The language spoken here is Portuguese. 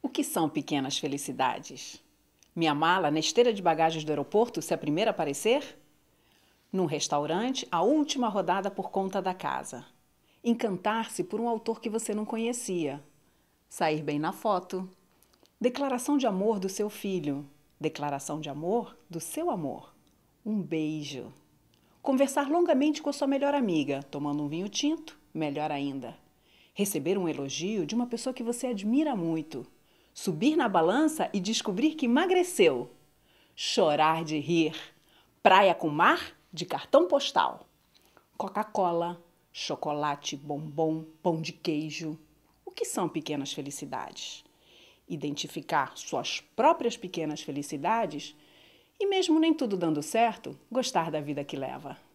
O que são pequenas felicidades? Minha mala na esteira de bagagens do aeroporto se a primeira aparecer? Num restaurante, a última rodada por conta da casa. Encantar-se por um autor que você não conhecia. Sair bem na foto. Declaração de amor do seu filho. Declaração de amor do seu amor. Um beijo. Conversar longamente com a sua melhor amiga, tomando um vinho tinto, melhor ainda. Receber um elogio de uma pessoa que você admira muito subir na balança e descobrir que emagreceu. Chorar de rir. Praia com mar de cartão postal. Coca-Cola, chocolate, bombom, pão de queijo. O que são pequenas felicidades? Identificar suas próprias pequenas felicidades e, mesmo nem tudo dando certo, gostar da vida que leva.